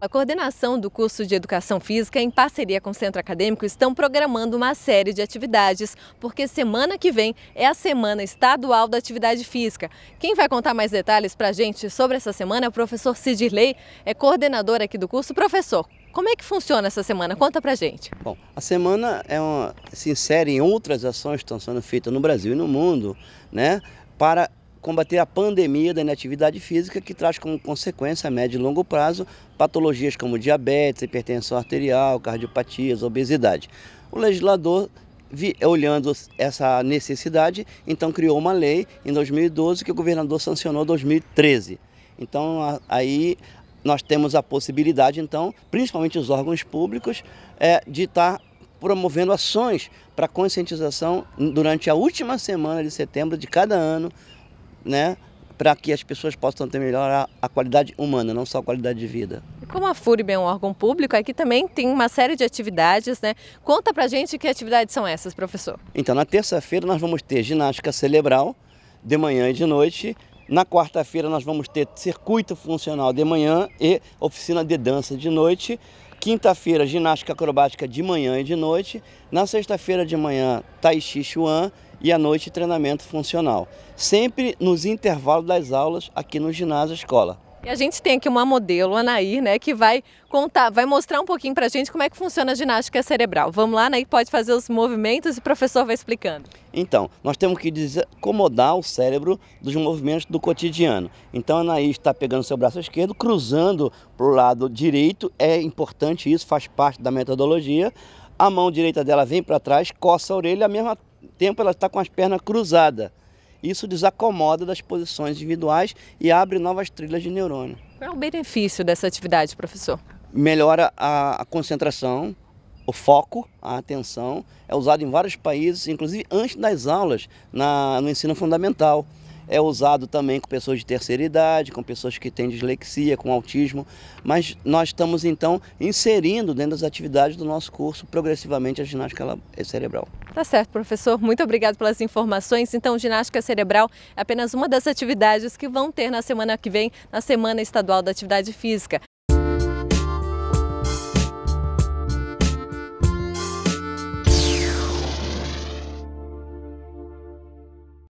A coordenação do curso de Educação Física, em parceria com o Centro Acadêmico, estão programando uma série de atividades, porque semana que vem é a Semana Estadual da Atividade Física. Quem vai contar mais detalhes para a gente sobre essa semana é o professor Sidirley, é coordenador aqui do curso. Professor, como é que funciona essa semana? Conta para a gente. Bom, a semana é uma, se insere em outras ações que estão sendo feitas no Brasil e no mundo, né? Para combater a pandemia da inatividade física, que traz como consequência, a médio e longo prazo, patologias como diabetes, hipertensão arterial, cardiopatias, obesidade. O legislador olhando essa necessidade, então criou uma lei em 2012 que o governador sancionou em 2013. Então aí nós temos a possibilidade, então, principalmente os órgãos públicos, é, de estar tá promovendo ações para conscientização durante a última semana de setembro de cada ano né? para que as pessoas possam ter melhor a, qualidade humana, não só a qualidade de vida. Como a FURB é um órgão público, aqui também tem uma série de atividades, né? Conta pra gente que atividades são essas, professor. Então, na terça-feira nós vamos ter ginástica cerebral de manhã e de noite. Na quarta-feira nós vamos ter circuito funcional de manhã e oficina de dança de noite. Quinta-feira, ginástica acrobática de manhã e de noite. Na sexta-feira de manhã, tai chi chuan e à noite treinamento funcional. Sempre nos intervalos das aulas aqui no ginásio escola. E a gente tem aqui uma modelo, Anaí né, que vai contar, vai mostrar um pouquinho pra gente como é que funciona a ginástica cerebral. Vamos lá, Anaí pode fazer os movimentos e o professor vai explicando. Então, nós temos que acomodar o cérebro dos movimentos do cotidiano. Então, a Anair está pegando seu braço esquerdo, cruzando para o lado direito, é importante isso, faz parte da metodologia a mão direita dela vem para trás, coça a orelha, ao mesmo tempo ela está com as pernas cruzadas. Isso desacomoda das posições individuais e abre novas trilhas de neurônio. Qual é o benefício dessa atividade, professor? Melhora a, a concentração, o foco, a atenção. É usado em vários países, inclusive antes das aulas na, no ensino fundamental é usado também com pessoas de terceira idade, com pessoas que têm dislexia, com autismo, mas nós estamos então inserindo dentro das atividades do nosso curso progressivamente a ginástica eh, cerebral. Tá certo, professor. Muito obrigado pelas informações. Então, ginástica cerebral é apenas uma das atividades que vão ter na semana que vem, na Semana Estadual da Atividade Física.